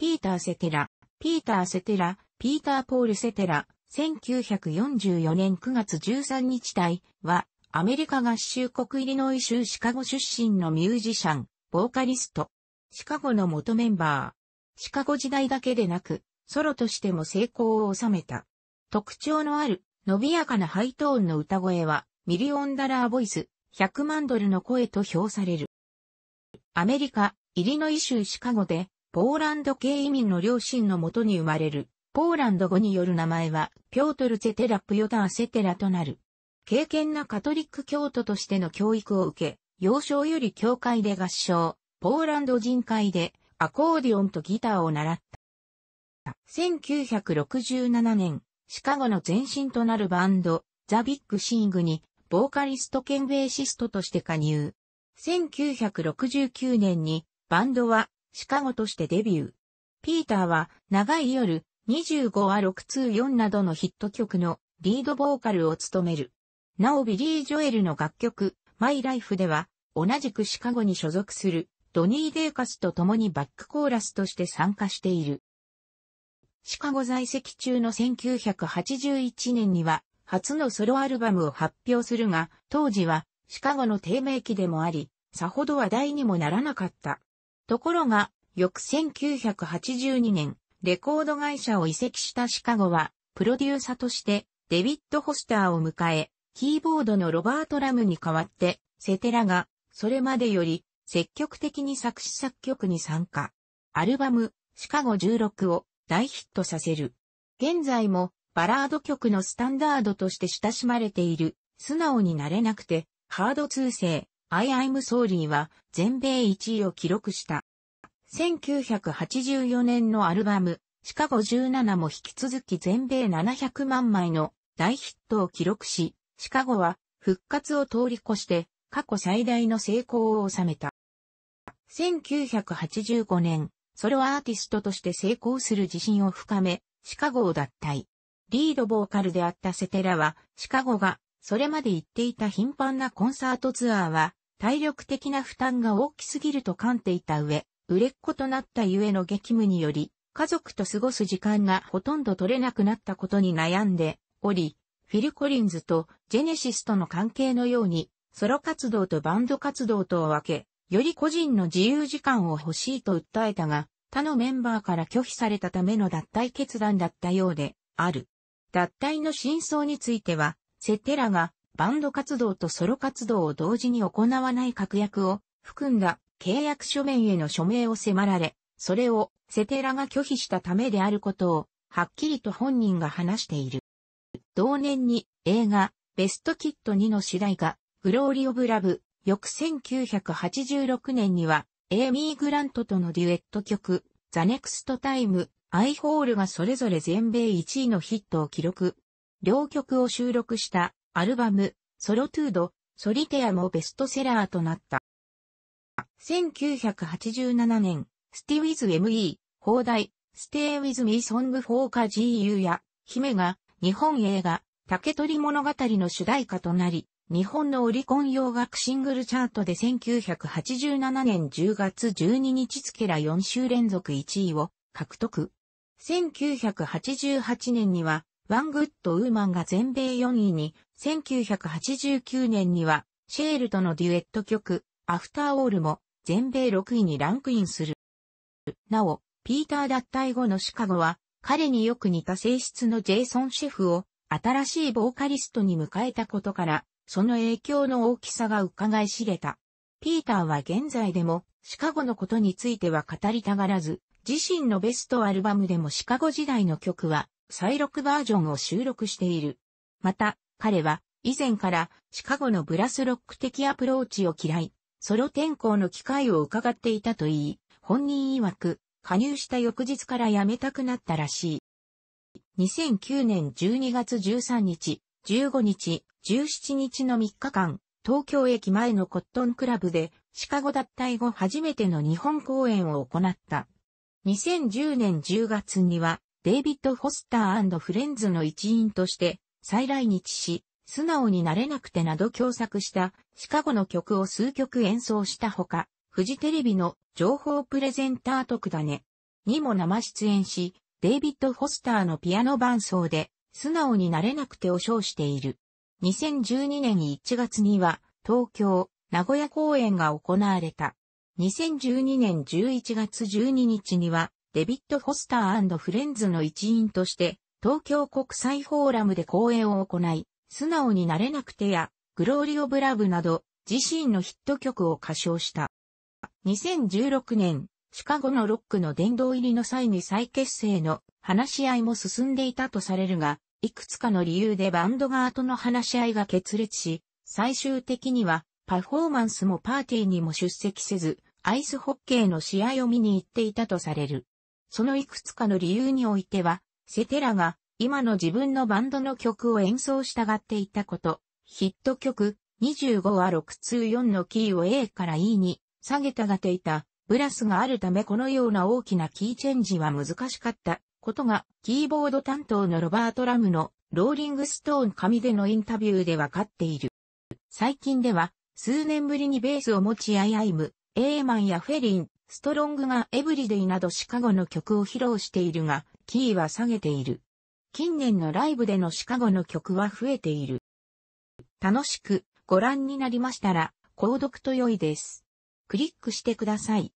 ピーター・セテラ、ピーター・セテラ、ピーター・ポール・セテラ、1944年9月13日隊は、アメリカ合衆国イリノイ州シカゴ出身のミュージシャン、ボーカリスト、シカゴの元メンバー、シカゴ時代だけでなく、ソロとしても成功を収めた。特徴のある、伸びやかなハイトーンの歌声は、ミリオンダラーボイス、100万ドルの声と評される。アメリカ、イリノイ州シカゴで、ポーランド系移民の両親のもとに生まれる、ポーランド語による名前は、ピョートル・ゼテラ・プヨター・セテラとなる。敬虔なカトリック教徒としての教育を受け、幼少より教会で合唱、ポーランド人会でアコーディオンとギターを習った。1967年、シカゴの前身となるバンド、ザ・ビッグ・シングに、ボーカリスト兼ベーシストとして加入。1969年に、バンドはシカゴとしてデビュー。ピーターは、長い夜、25は6 2 4などのヒット曲のリードボーカルを務める。なおビリー・ジョエルの楽曲、マイ・ライフでは、同じくシカゴに所属するドニー・デーカスと共にバックコーラスとして参加している。シカゴ在籍中の1981年には、初のソロアルバムを発表するが、当時はシカゴの低迷期でもあり、さほど話題にもならなかった。ところが、翌1982年、レコード会社を移籍したシカゴは、プロデューサとしてデビッド・ホスターを迎え、キーボードのロバート・ラムに代わって、セテラが、それまでより積極的に作詞作曲に参加。アルバム、シカゴ16を大ヒットさせる。現在もバラード曲のスタンダードとして親しまれている、素直になれなくて、ハード通世、I ア m Sorry は全米1位を記録した。1984年のアルバム、シカゴ17も引き続き全米700万枚の大ヒットを記録し、シカゴは復活を通り越して過去最大の成功を収めた。1985年、ソロアーティストとして成功する自信を深め、シカゴを脱退。リードボーカルであったセテラは、シカゴがそれまで行っていた頻繁なコンサートツアーは体力的な負担が大きすぎると噛んでいた上、売れっ子となったゆえの激務により、家族と過ごす時間がほとんど取れなくなったことに悩んでおり、フィル・コリンズとジェネシスとの関係のように、ソロ活動とバンド活動とを分け、より個人の自由時間を欲しいと訴えたが、他のメンバーから拒否されたための脱退決断だったようである。脱退の真相については、セテラがバンド活動とソロ活動を同時に行わない確約を含んだ契約書面への署名を迫られ、それをセテラが拒否したためであることを、はっきりと本人が話している。同年に映画、ベストキット2の主題歌、グローリオブラブ、翌1986年には、エイミー・グラントとのデュエット曲、ザ・ネクスト・タイム、アイ・ホールがそれぞれ全米1位のヒットを記録。両曲を収録したアルバム、ソロトゥード、ソリテアもベストセラーとなった。1987年、Stay with ME、放題、Stay with me song for か GU や、姫が、日本映画、竹取物語の主題歌となり、日本のオリコン洋楽シングルチャートで1987年10月12日付ら4週連続1位を獲得。1988年には、ワングッドウーマンが全米4位に1989年には、シェールとのデュエット曲、アフターオールも、全米6位にランクインする。なお、ピーター脱退後のシカゴは、彼によく似た性質のジェイソン・シェフを、新しいボーカリストに迎えたことから、その影響の大きさが伺い知れた。ピーターは現在でも、シカゴのことについては語りたがらず、自身のベストアルバムでもシカゴ時代の曲は、再録バージョンを収録している。また、彼は以前からシカゴのブラスロック的アプローチを嫌い、ソロ転校の機会を伺っていたといい、本人曰く、加入した翌日から辞めたくなったらしい。2009年12月13日、15日、17日の3日間、東京駅前のコットンクラブで、シカゴ脱退後初めての日本公演を行った。2010年10月には、デイビッド・フォスターフレンズの一員として、再来日し、素直になれなくてなど共作したシカゴの曲を数曲演奏したほか、フジテレビの情報プレゼンター特だね、にも生出演し、デイビッド・フォスターのピアノ伴奏で素直になれなくてを称している。2012年1月には東京、名古屋公演が行われた。2012年11月12日にはデビッド・フォスターフレンズの一員として東京国際フォーラムで講演を行い、素直になれなくてや、グローリオブラブなど、自身のヒット曲を歌唱した。2016年、シカゴのロックの殿堂入りの際に再結成の話し合いも進んでいたとされるが、いくつかの理由でバンド側との話し合いが決裂し、最終的にはパフォーマンスもパーティーにも出席せず、アイスホッケーの試合を見に行っていたとされる。そのいくつかの理由においては、セテラが今の自分のバンドの曲を演奏したがっていたこと、ヒット曲25は6通4のキーを A から E に下げたがっていたブラスがあるためこのような大きなキーチェンジは難しかったことがキーボード担当のロバート・ラムのローリングストーン紙でのインタビューで分かっている。最近では数年ぶりにベースを持ちアイアイム、エーマンやフェリン、ストロングがエブリデイなどシカゴの曲を披露しているが、キーは下げている。近年のライブでのシカゴの曲は増えている。楽しくご覧になりましたら、購読と良いです。クリックしてください。